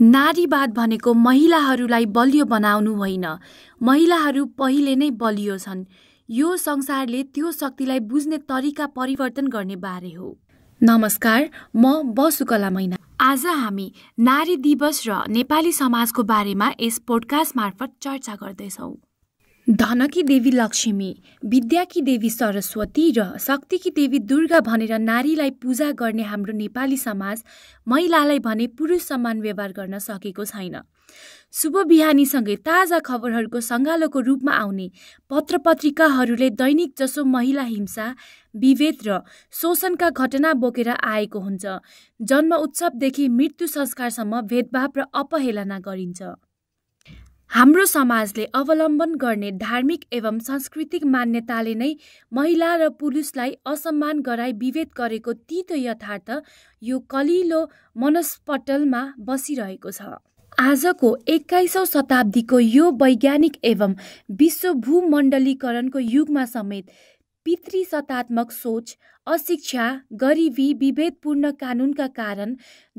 नारीवाद भनेको महिलाहरूलाई बलियो बनाउनु होइन महिलाहरू पहिले नै बलियो छन् यो संसारले त्यो शक्तिलाई बुझ्ने तरिका परिवर्तन गर्ने बारे हो नमस्कार म बसुकला मैना आज हामी नारी दिवस र नेपाली समाजको बारेमा यस पोडकास्ट मार्फत चर्चा गर्दैछौँ धनकी देवी लक्ष्मी विद्याकी देवी सरस्वती र शक्तिकी देवी दुर्गा भनेर नारीलाई पूजा गर्ने हाम्रो नेपाली समाज महिलालाई भने पुरुष सम्मान व्यवहार गर्न सकेको छैन शुभ बिहानीसँगै ताजा खबरहरूको सङ्गालोको रूपमा आउने पत्र पत्रिकाहरूले दैनिक जसो महिला हिंसा विभेद र शोषणका घटना बोकेर आएको हुन्छ जन्म उत्सवदेखि मृत्यु संस्कारसम्म भेदभाव र अपहेलना गरिन्छ हाम्रो समाजले अवलम्बन गर्ने धार्मिक एवं सांस्कृतिक मान्यताले नै महिला र पुरुषलाई असम्मान गराई विभेद गरेको तितो यथार्थ यो कलिलो मनस्पटलमा बसिरहेको छ आजको एक्काइसौँ शताब्दीको यो वैज्ञानिक एवं विश्व भूमण्डलीकरणको युगमा समेत पितृसत्तात्मक सोच अशिक्षा गरिबी विभेदपूर्ण कानुनका कारण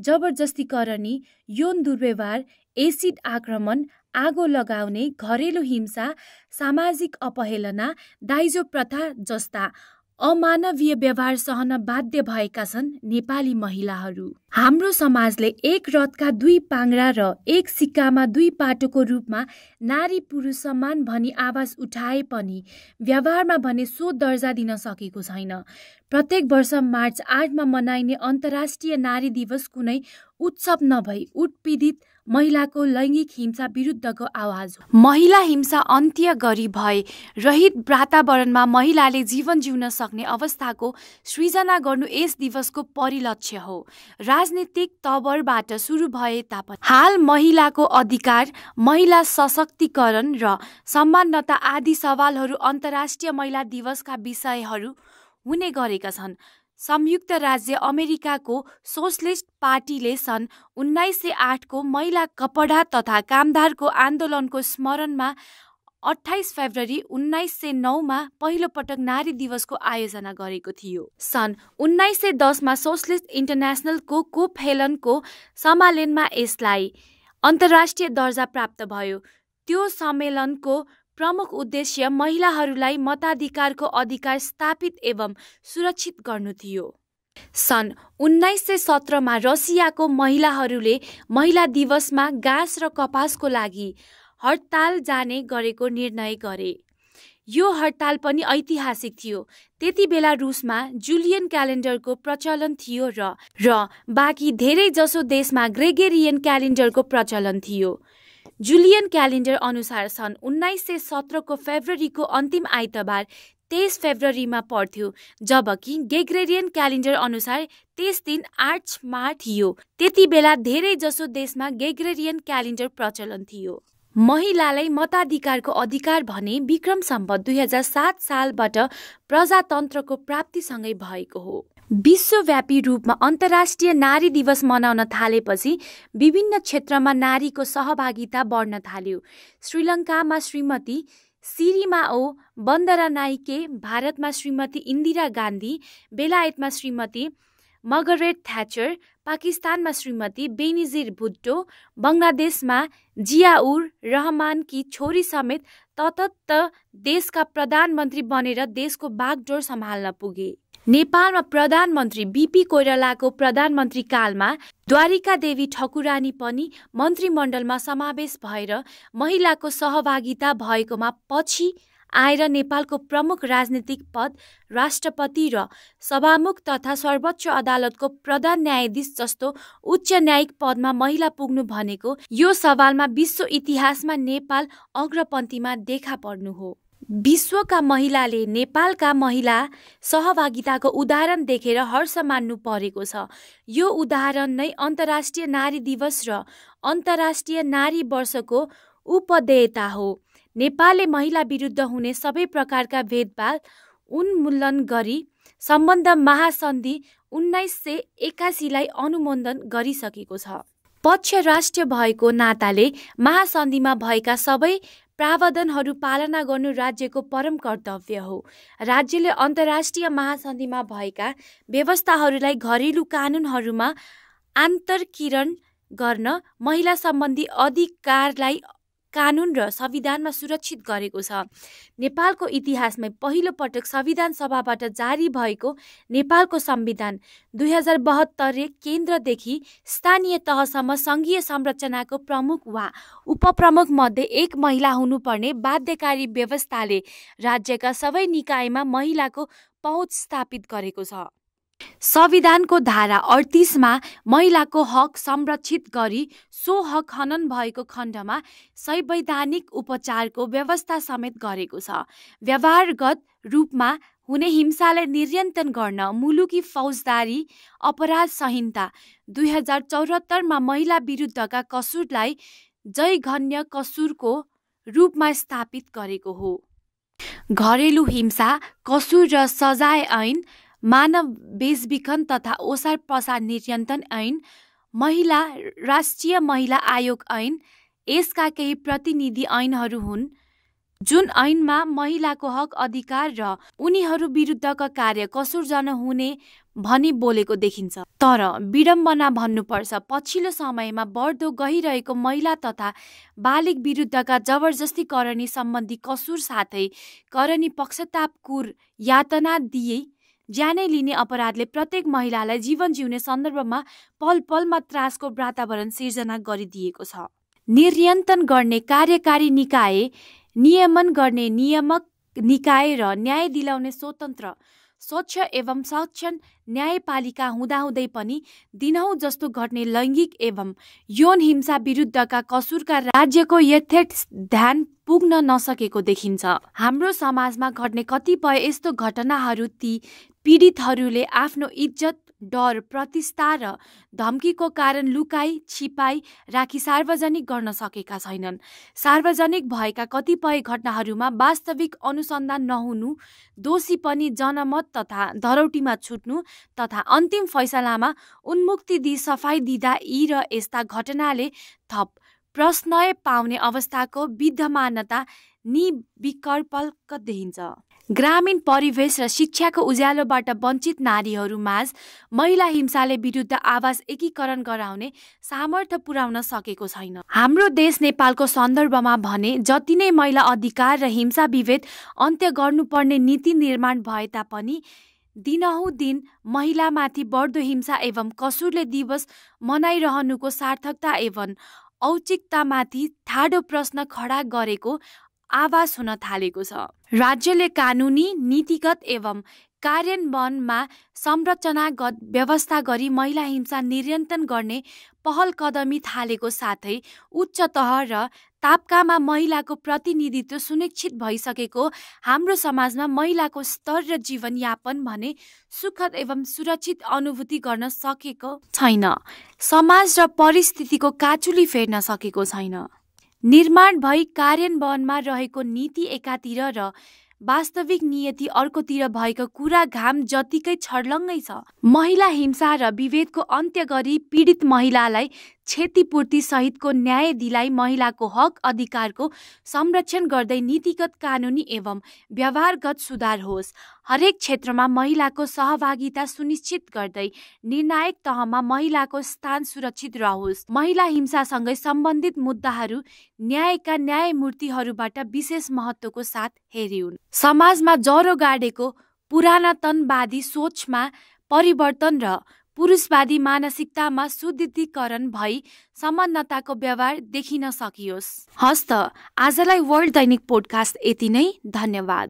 जबरजस्तीकरणी यौन दुर्व्यवहार एसिड आक्रमण आगो लगाउने घरेलु हिंसा सामाजिक अपहेलना दाइजो प्रथा जस्ता अमानवीय व्यवहार सहन बाध्य भएका छन् नेपाली महिलाहरू हाम्रो समाजले एक रथका दुई पाङ्रा र एक सिक्कामा दुई पाटोको रूपमा नारी पुरुष समान भनी आवाज उठाए पनि व्यवहारमा भने सो दर्जा दिन सकेको छैन प्रत्येक वर्ष मार्च आठमा मनाइने अन्तर्राष्ट्रिय नारी दिवस कुनै उत्सव नभई उत्पीडित महिलाको लैङ्गिक हिंसा विरुद्धको आवाज हो महिला हिंसा अन्त्य गरी भए रहित वातावरणमा महिलाले जीवन जिउन सक्ने अवस्थाको सृजना गर्नु यस दिवसको परिलक्ष्य हो राजनीतिक तवरबाट सुरु भए तापनि हाल महिलाको अधिकार महिला सशक्तिकरण र सम्मानता आदि सवालहरू अन्तर्राष्ट्रिय महिला दिवसका विषयहरू हुने गरेका छन् संयुक्त राज्य अमेरिकाको सोसलिस्ट पार्टीले सन् उन्नाइस सय आठको महिला कपडा तथा कामदारको आन्दोलनको स्मरणमा अठाइस फेब्रुअरी उन्नाइस सय नौमा पहिलोपटक नारी दिवसको आयोजना गरेको थियो सन् उन्नाइस सय दसमा सोसलिस्ट इन्टरनेसनलको कोप हेलनको सम्मेलनमा यसलाई अन्तर्राष्ट्रिय दर्जा प्राप्त भयो त्यो सम्मेलनको प्रमुख उद्देश्य महिलाहरूलाई मताधिकारको अधिकार स्थापित एवं सुरक्षित गर्नु थियो सन् उन्नाइस सय सत्रमा रसियाको महिलाहरूले महिला दिवसमा गाँस र कपासको लागि हडताल जाने गरेको निर्णय गरे यो हडताल पनि ऐतिहासिक थियो त्यति बेला रुसमा जुलियन क्यालेन्डरको प्रचलन थियो र र बाँकी जसो देशमा ग्रेगेरियन क्यालेन्डरको प्रचलन थियो जुलियन क्यालेन्डर अनुसार सन् उन्नाइस सय सत्रको फेब्रुअरीको अन्तिम आइतबार तेइस फेब्रुअरीमा पर्थ्यो जबकि गेग्रेरियन क्यालेन्डर अनुसार त्यस दिन आठ मार्च थियो त्यति बेला जसो देशमा गेग्रेरियन क्यालेन्डर प्रचलन थियो महिलालाई मताधिकारको अधिकार भने विक्रम सम्बत दुई हजार सात सालबाट प्रजातन्त्रको प्राप्तिसँगै भएको हो विश्वव्यापी रूपमा अन्तर्राष्ट्रिय नारी दिवस मनाउन थालेपछि विभिन्न क्षेत्रमा नारीको सहभागिता बढ्न थाल्यो श्रीलङ्कामा श्रीमती सिरिमा ओ बन्दरा नाइके भारतमा श्रीमती इन्दिरा गान्धी बेलायतमा श्रीमती मगरेट थ्याचर पाकिस्तानमा श्रीमती बेनिजिर भुट्टो बङ्गलादेशमा जियाउर रहमानकी छोरी समेत ततत्त देशका प्रधानमन्त्री बनेर देशको बागडोर सम्हाल्न पुगे नेपालमा प्रधानमन्त्री बिपी कोइरालाको प्रधानमन्त्री कालमा द्वारिका देवी ठकुरानी पनि मन्त्रीमण्डलमा समावेश भएर महिलाको सहभागिता भएकोमा पछि आएर नेपालको प्रमुख राजनीतिक पद राष्ट्रपति र सभामुख तथा सर्वोच्च अदालतको प्रधान न्यायाधीश जस्तो उच्च न्यायिक पदमा महिला पुग्नु भनेको यो सवालमा विश्व इतिहासमा नेपाल अग्रपन्थीमा देखा पर्नु हो विश्वका महिलाले नेपालका महिला सहभागिताको उदाहरण देखेर हर्ष मान्नु परेको छ यो उदाहरण नै अन्तर्राष्ट्रिय नारी दिवस र अन्तर्राष्ट्रिय नारी वर्षको उपदेयता हो नेपालले महिला विरुद्ध हुने सबै प्रकारका भेदभाव उन्मूलन गरी सम्बन्ध महासन्धि उन्नाइस सय एकासीलाई अनुमोदन गरिसकेको छ पक्ष राष्ट्र भएको नाताले महासन्धिमा भएका सबै प्रावधानहरू पालना गर्नु राज्यको परम कर्तव्य हो राज्यले अन्तर्राष्ट्रिय महासन्धिमा भएका व्यवस्थाहरूलाई घरेलु कानुनहरूमा आन्तरकिरण गर्न महिला सम्बन्धी अधिकारलाई कानुन र संविधानमा सुरक्षित गरेको छ नेपालको इतिहासमै पहिलो पटक संविधान सभाबाट जारी भएको नेपालको संविधान दुई हजार बहत्तर केन्द्रदेखि स्थानीय तहसम्म सङ्घीय संरचनाको प्रमुख वा उपप्रमुख मध्ये एक महिला हुनुपर्ने बाध्यकारी व्यवस्थाले राज्यका सबै निकायमा महिलाको पहुँच स्थापित गरेको छ संविधानको धारा अडतिसमा महिलाको हक संरक्षित गरी सो हक हनन भएको खण्डमा संवैधानिक उपचारको व्यवस्था समेत गरेको छ व्यवहारगत रूपमा हुने हिंसालाई निर्यन्त्रण गर्न मुलुकी फौजदारी अपराध संहिता दुई हजार चौहत्तरमा महिला विरुद्धका कसुरलाई जयघन्य कसुरको रूपमा स्थापित गरेको हो घरेलु हिंसा कसुर र सजाय ऐन मानव बेचबिखन तथा ओसार पसार निर्यन्त्रण ऐन महिला राष्ट्रिय महिला आयोग ऐन यसका केही प्रतिनिधि ऐनहरू हुन् जुन ऐनमा महिलाको हक अधिकार र उनीहरू विरुद्धका कार्य कसुरजन हुने भनी बोलेको देखिन्छ तर विडम्बना भन्नुपर्छ पछिल्लो समयमा बढ्दो गइरहेको महिला तथा बालिक विरुद्धका जबरजस्ती करणी सम्बन्धी कसुर साथै करणी पक्षतापकुर यातना दिए ज्यानै लिने अपराधले प्रत्येक महिलालाई जीवन जिउने सन्दर्भमा पल पलमा त्रासको वातावरण सिर्जना गरिदिएको छ निर्यन्तन गर्ने कार्यकारी निकाय नियमन गर्ने नियमक निकाय र न्याय दिलाउने स्वतन्त्र स्वच्छ एवं सक्षम न्यायपालिका हुँदाहुँदै पनि दिनहुँ जस्तो घट्ने लैङ्गिक एवं यौन हिंसा विरुद्धका कसुरका राज्यको यथेट ध्यान पुग्न नसकेको देखिन्छ हाम्रो समाजमा घट्ने कतिपय यस्तो घटनाहरू ती पीडितहरूले आफ्नो इज्जत डर प्रतिष्ठा र धम्कीको कारण लुकाई छिपाई राखी सार्वजनिक गर्न सकेका छैनन् सार्वजनिक भएका कतिपय घटनाहरूमा वास्तविक अनुसन्धान नहुनु दोषी पनि जनमत तथा धरौटीमा छुट्नु तथा अन्तिम फैसलामा उन्मुक्ति दिई सफाई दिँदा यी र यस्ता घटनाले थप प्रश्नय पाउने अवस्थाको विद्यमानता निविकल्पक देखिन्छ ग्रामीण परिवेश र शिक्षाको उज्यालोबाट वञ्चित नारीहरूमाझ महिला हिंसाले विरुद्ध आवाज एकीकरण गराउने सामर्थ्य पुर्याउन सकेको छैन हाम्रो देश नेपालको सन्दर्भमा भने जति नै महिला अधिकार र हिंसा विभेद अन्त्य गर्नुपर्ने नीति निर्माण भए तापनि दिनहुँ दिन महिलामाथि बढ्दो हिंसा एवं कसुरले दिवस मनाइरहनुको सार्थकता एवं औचिकतामाथि ठाडो प्रश्न खडा गरेको आवाज हुन थालेको छ राज्यले कानुनी नीतिगत एवं कार्यान्वयनमा संरचनागत व्यवस्था गरी महिला हिंसा नियन्त्रण गर्ने पहल कदमी थालेको साथै उच्च तह र तापकामा महिलाको प्रतिनिधित्व सुनिश्चित भइसकेको हाम्रो समाजमा महिलाको स्तर र जीवनयापन भने सुखद एवं सुरक्षित अनुभूति गर्न सकेको छैन समाज र परिस्थितिको काचुली फेर्न सकेको छैन निर्माण भई कार्यान्वयनमा रहेको नीति एकातिर र वास्तविक नियति अर्कोतिर भएको कुरा घाम जतिकै छर्लङ्गै छ महिला हिंसा र विभेदको अन्त्य गरी पीडित महिलालाई क्षतिपूर्ति सहितको न्याय दिलाई महिलाको हक अधिकारको संरक्षण गर्दै नीतिगत कानुनी एवं व्यवहारगत सुधार होस् हरेक क्षेत्रमा महिलाको सहभागिता सुनिश्चित गर्दै निर्णायक तहमा महिलाको स्थान सुरक्षित रहोस् महिला हिंसासँगै सम्बन्धित मुद्दाहरू न्यायका न्यायमूर्तिहरूबाट विशेष महत्त्वको साथ हेरिउन् समाजमा ज्वरो गाडेको पुरानातनवादी सोचमा परिवर्तन र पुरुषवादी मानसिकतामा सुदृढीकरण भई समानताको व्यवहार देखिन सकियोस् हस्त आजलाई वर्ल्ड दैनिक पोडकास्ट यति नै धन्यवाद